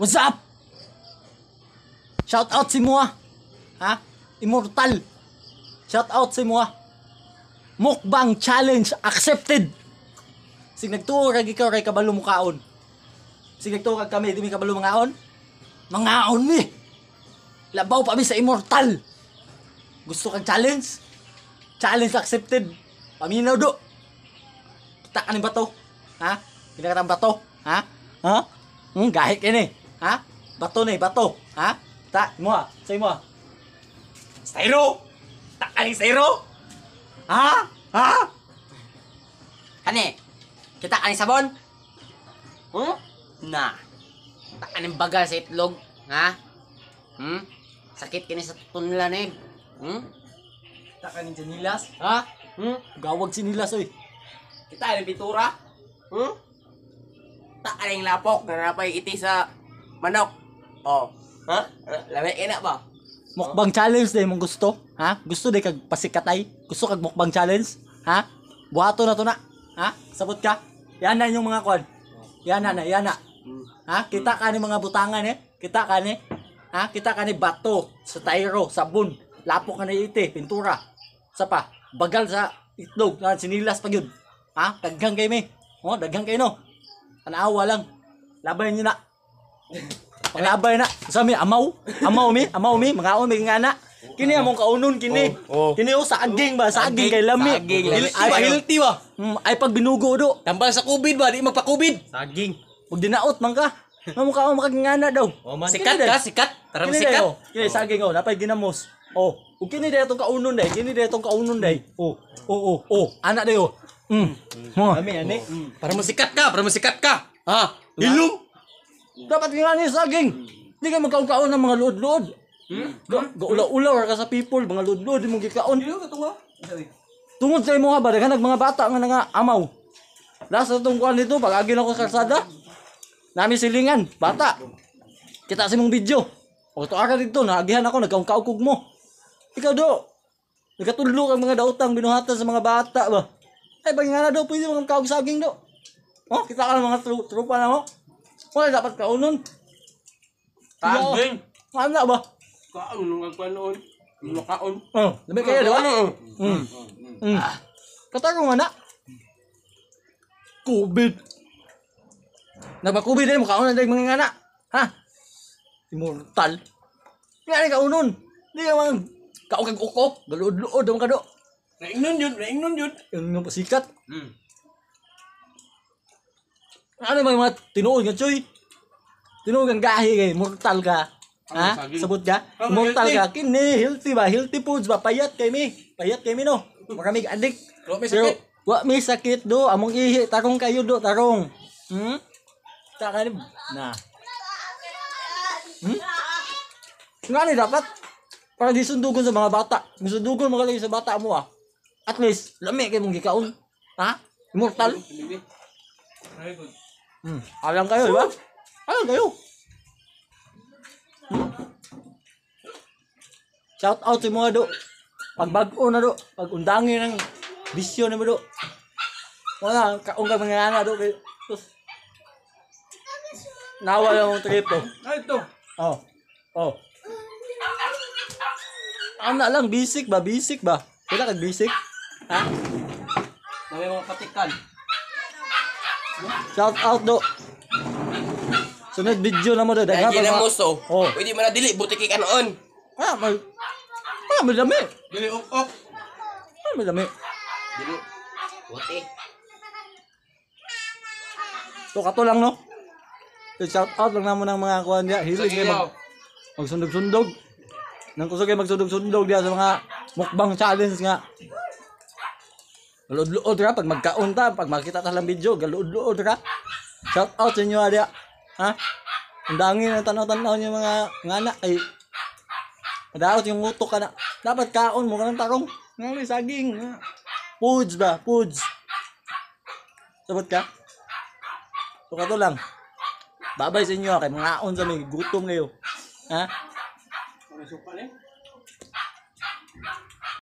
What's up? Shout out si Mua. Ha? Immortal. Shout out si Mua. Mukbang challenge accepted. Sig nagtuo kag ikaw kay kabalo mukaon. Sig nagtuo kag kami di mi kabalo mangaon. Mangaon mi. Labaw pa mi sa immortal. Gusto kang challenge? Challenge accepted. Paminaw do. Kita kanin ba to? Ha? Kita ka bato? Ha? Ha? Hmm, gahit ini. Ha? Bato na eh, bato. Ha? Ta, mo ha? Ah, say mo ha? Ah. Styro! Takaling styro! Ha? Ha? Kani? Kita hmm? kaning sabon? Huh? Na. Takaning bagal sa itlog. Ha? Hmm? Sakit kini sa tunlan na eh. Hmm? Takaning sinilas? Ha? Hmm? Gawag sinilas oy. Kita kaning pitura? Hmm? Takaling lapok na napay iti sa manok. Oh. Ha? Lami ina ba? Mukbang challenge dahil mong gusto. Ha? Gusto dahil kag pasikatay. Gusto kag mukbang challenge. Ha? Buhato na to na. Ha? Sabot ka. Yan na yung mga kon. Yan na na, yan na. Ha? Kita ka ni mga butangan eh. Kita ka ni. Ha? Kita ka ni bato, sa tayro, sabon, lapok ka na ite, pintura. Sa pa, bagal sa itlog, na sinilas pa yun. Ha? Daghang kayo mi. Oh, daghang kayo no. Tanawa lang. Labay niyo na. Panabay na. Sami, mi amaw, amaw mi, amaw mi, mga on mi nga na. Kini among kaunon kini. Oh, oh. Kini o oh, saging ba, saging kay lami. Saging. Ay healthy ba? Mm, ay pag binugo do. Tambal sa COVID ba, di magpa-COVID. Saging. Pag dinaot man ka. Mamo ka makagingana daw. Oh, man. Sikat ka, sikat. Tara sikat. Kini oh. saging oh, dapat ginamos. Oh, ug oh, kini dayo tong kaunon day, kini dayo tong kaunon day. Oh, oh, oh, oh, anak dayo. Mm. Kami mm. ani. Para mo sikat ka, para mo sikat ka. Ha? Ilum. Dapat nga ni saging. Hindi ka magkaon-kaon ng mga luod-luod. Hmm? Ga- hmm? Gaula-ula ka sa people, mga luod-luod, di mo gikaon. Dilo ka tunga? Tungod sa imo nga ba, mga bata nga nga amaw. Lasa tong kuan nito, pag agil ako sa kalsada, nami silingan, bata. Kita sa mong video. O to ka dito, naagihan ako, nagkaungkaukog mo. Ikaw do, nagkatulog ang mga dautang binuhatan sa mga bata ba. Ay, bagi nga na do, pwede mga kaog saging do. Oh, kita ka ng mga tru- trupa na mo. Oh. Wala dapat kaunon. Kambing. Ano ba? Kaon nung nagpanoon. Makaon. Oh, dami kayo, di Oo. Mm. Mm. Ah. Katarong nga na. COVID. Napa-COVID na, makaon na dahil mga nga na. Ha? Immortal. Nga na kaunon. Hindi ka mga kaukag-ukok. Galuod-luod ang kado. Naingnon yun, naingnon yun. Yung pasikat. Hmm. Ano may mga tinuod nga, choy? Tinuod nga gahi kay mortal ka. Ano ha? Ano, Sabot ka? Oh, mortal healthy. ka. Kini, healthy ba? Healthy foods ba? Payat kay mi. Payat kay mi, no? Maramig adik. Wa may sakit. Wa may sakit do. Among ihi. Tarong kayo do. Tarong. Hmm? Takalim. Na. Hmm? Nga ni dapat. Para di sundugon sa mga bata. Kung mga mo sa bata mo ah. At least, lami kayo mong gikaon. Ha? Immortal. Very good. Hmm. Alam kayo, di ba? Alam kayo. Hmm? Shout out sa mga do. Pagbago na do. Pagundangin ng bisyo na mo do. Wala, kaong ka mga anak do. Nawala yung trip do. Ay, ah, ito. Oh. Oh. Anak lang, bisik ba? Bisik ba? Wala ka bisik? Ha? May mga patikan. Shout out do. Sunod video na mo do. Daghan pa. mo so. Oh. Pwede man na dili butiki kanon. Ah, may Ah, may dami. Dili ok ok. Ah, may dami. Dili. Buti. So kato lang no. So, shout out lang namo nang mga kuan niya. Hilig kay mag magsundog-sundog. Nang kusog kay magsundog-sundog diya sa mga mukbang challenge nga galuod lood ra pag magkaon ta, pag makita ta lang video, galuod lood ra. Shout out sa inyo ada. Ha? Ang dangin na tanaw-tanaw niyo mga ngana ay Madaot yung utok ka na. Dapat kaon mo ka ng tarong. Ngayon, saging. Foods ba? Foods. Sabot ka? So, kato lang. Babay sa inyo. Kay mga aon sa may gutom ngayon. Ha? Ano supa